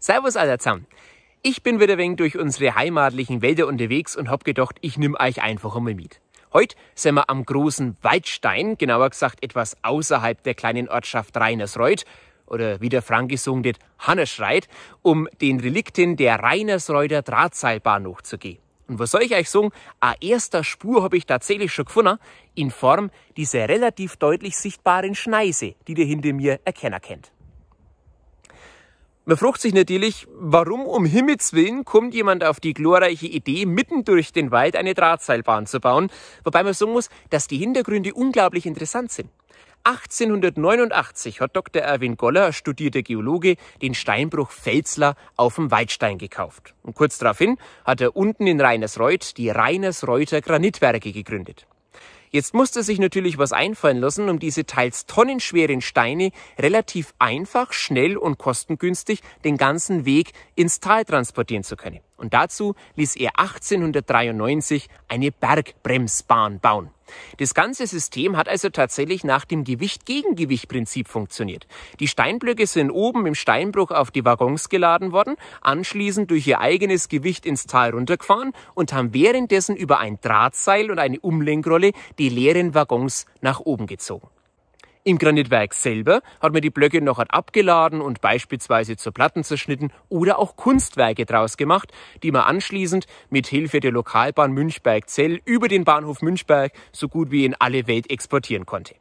Servus alle zusammen. Ich bin wieder wegen durch unsere heimatlichen Wälder unterwegs und hab gedacht, ich nimm euch einfach einmal mit. Heute sind wir am großen Waldstein, genauer gesagt etwas außerhalb der kleinen Ortschaft Reinersreuth oder wie der Frank gesungen hat, Hanneschreit, um den Relikten der Reinersreuder Drahtseilbahn hochzugehen. Und was soll ich euch sagen? A erster Spur habe ich tatsächlich schon gefunden, in Form dieser relativ deutlich sichtbaren Schneise, die ihr hinter mir erkennen könnt. Man frucht sich natürlich, warum um Himmels Willen kommt jemand auf die glorreiche Idee, mitten durch den Wald eine Drahtseilbahn zu bauen, wobei man sagen muss, dass die Hintergründe unglaublich interessant sind. 1889 hat Dr. Erwin Goller, studierter Geologe, den Steinbruch Felsler auf dem Waldstein gekauft. Und kurz daraufhin hat er unten in Reinersreuth die Reinersreuther Granitwerke gegründet. Jetzt musste sich natürlich was einfallen lassen, um diese teils tonnenschweren Steine relativ einfach, schnell und kostengünstig den ganzen Weg ins Tal transportieren zu können. Und dazu ließ er 1893 eine Bergbremsbahn bauen. Das ganze System hat also tatsächlich nach dem Gewicht-Gegengewicht-Prinzip funktioniert. Die Steinblöcke sind oben im Steinbruch auf die Waggons geladen worden, anschließend durch ihr eigenes Gewicht ins Tal runtergefahren und haben währenddessen über ein Drahtseil und eine Umlenkrolle die leeren Waggons nach oben gezogen. Im Granitwerk selber hat man die Blöcke noch abgeladen und beispielsweise zu Platten zerschnitten oder auch Kunstwerke draus gemacht, die man anschließend mit Hilfe der Lokalbahn Münchberg-Zell über den Bahnhof Münchberg so gut wie in alle Welt exportieren konnte.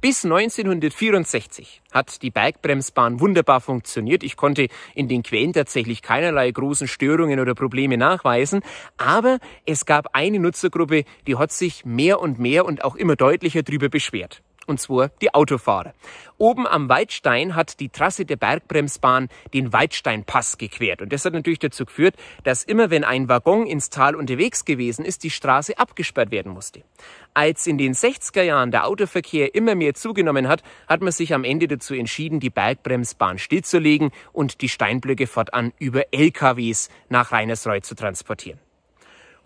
Bis 1964 hat die Bergbremsbahn wunderbar funktioniert. Ich konnte in den Quellen tatsächlich keinerlei großen Störungen oder Probleme nachweisen. Aber es gab eine Nutzergruppe, die hat sich mehr und mehr und auch immer deutlicher darüber beschwert und zwar die Autofahrer. Oben am Waldstein hat die Trasse der Bergbremsbahn den Waldsteinpass gequert. Und das hat natürlich dazu geführt, dass immer wenn ein Waggon ins Tal unterwegs gewesen ist, die Straße abgesperrt werden musste. Als in den 60er Jahren der Autoverkehr immer mehr zugenommen hat, hat man sich am Ende dazu entschieden, die Bergbremsbahn stillzulegen und die Steinblöcke fortan über LKWs nach Reinersreuth zu transportieren.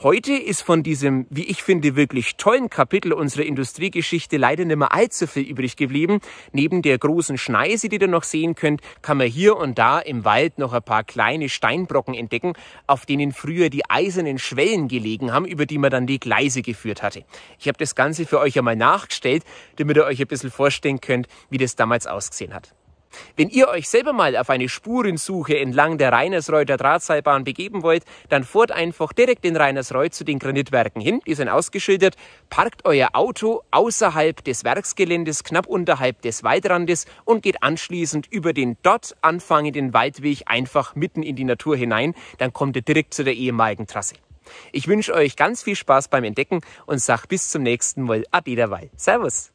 Heute ist von diesem, wie ich finde, wirklich tollen Kapitel unserer Industriegeschichte leider nicht mehr allzu viel übrig geblieben. Neben der großen Schneise, die ihr noch sehen könnt, kann man hier und da im Wald noch ein paar kleine Steinbrocken entdecken, auf denen früher die eisernen Schwellen gelegen haben, über die man dann die Gleise geführt hatte. Ich habe das Ganze für euch einmal nachgestellt, damit ihr euch ein bisschen vorstellen könnt, wie das damals ausgesehen hat. Wenn ihr euch selber mal auf eine Spurensuche entlang der Rheinersreuther Drahtseilbahn begeben wollt, dann fahrt einfach direkt in Rheinersreuth zu den Granitwerken hin, die sind ausgeschildert, parkt euer Auto außerhalb des Werksgeländes, knapp unterhalb des Waldrandes und geht anschließend über den dort anfangenden Waldweg einfach mitten in die Natur hinein, dann kommt ihr direkt zu der ehemaligen Trasse. Ich wünsche euch ganz viel Spaß beim Entdecken und sag bis zum nächsten Mal. Ade derweil. Servus.